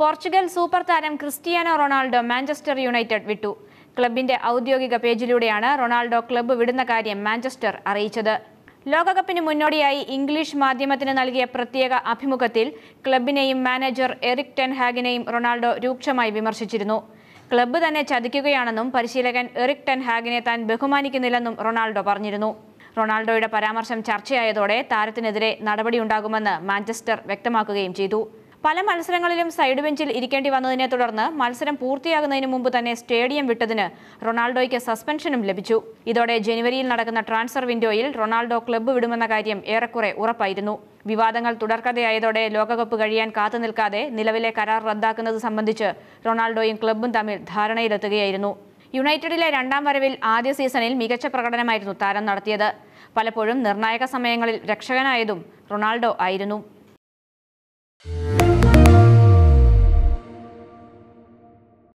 Portugal super താരം Cristiano Ronaldo Manchester United വിട്ടു ക്ലബിന്റെ ഔദ്യോഗിക പേജിലൂടെയാണ് റൊണാൾഡോ ക്ലബ്ബ് വിടുന്ന കാര്യം മാഞ്ചസ്റ്റർ അറിയിച്ചത് ലോകകപ്പിന് മുന്നോടിയായി ഇംഗ്ലീഷ് മാധ്യമത്തിന് നൽകിയ പ്രത്യേക അഭിമുഖത്തിൽ ക്ലബിനെയും മാനേജർ എറിക് ടെൻഹാഗിനെയും റൊണാൾഡോ രൂക്ഷമായി വിമർശിച്ചിരുന്നു ക്ലബ്ബ് തന്നെ ചതിക്കുകയാണെന്നും പരിശീലകൻ എറിക് ടെൻഹാഗിനെ താൻ ബഹുമാനിക്കുന്നില്ലെന്നും റൊണാൾഡോ പറഞ്ഞിരുന്നു റൊണാൾഡോയുടെ പരാമർശം ചർച്ചയായതോടെ താരത്തിനെതിരെ നടപടിയുണ്ടാകുമെന്ന് മാഞ്ചസ്റ്റർ വ്യക്തമാക്കുകയും ചെയ്തു പല മത്സരങ്ങളിലും സൈഡ് ബെഞ്ചിൽ ഇരിക്കേണ്ടി വന്നതിനെ തുടർന്ന് മത്സരം പൂർത്തിയാകുന്നതിന് മുമ്പ് തന്നെ സ്റ്റേഡിയം വിട്ടതിന് റൊണാൾഡോയ്ക്ക് സസ്പെൻഷനും ലഭിച്ചു ഇതോടെ ജനുവരിയിൽ നടക്കുന്ന ട്രാൻസ്ഫർ വിൻഡോയിൽ റൊണാൾഡോ ക്ലബ്ബ് വിടുമെന്ന കാര്യം ഏറെക്കുറെ ഉറപ്പായിരുന്നു വിവാദങ്ങൾ തുടർക്കഥയായതോടെ ലോകകപ്പ് കഴിയാൻ കാത്തുനിൽക്കാതെ നിലവിലെ കരാർ റദ്ദാക്കുന്നത് സംബന്ധിച്ച് റൊണാൾഡോയും ക്ലബ്ബും തമ്മിൽ ധാരണയിലെത്തുകയായിരുന്നു യുണൈറ്റഡിലെ രണ്ടാം വരവിൽ ആദ്യ സീസണിൽ മികച്ച പ്രകടനമായിരുന്നു താരം നടത്തിയത് പലപ്പോഴും നിർണായക സമയങ്ങളിൽ രക്ഷകനായതും റൊണാൾഡോ ആയിരുന്നു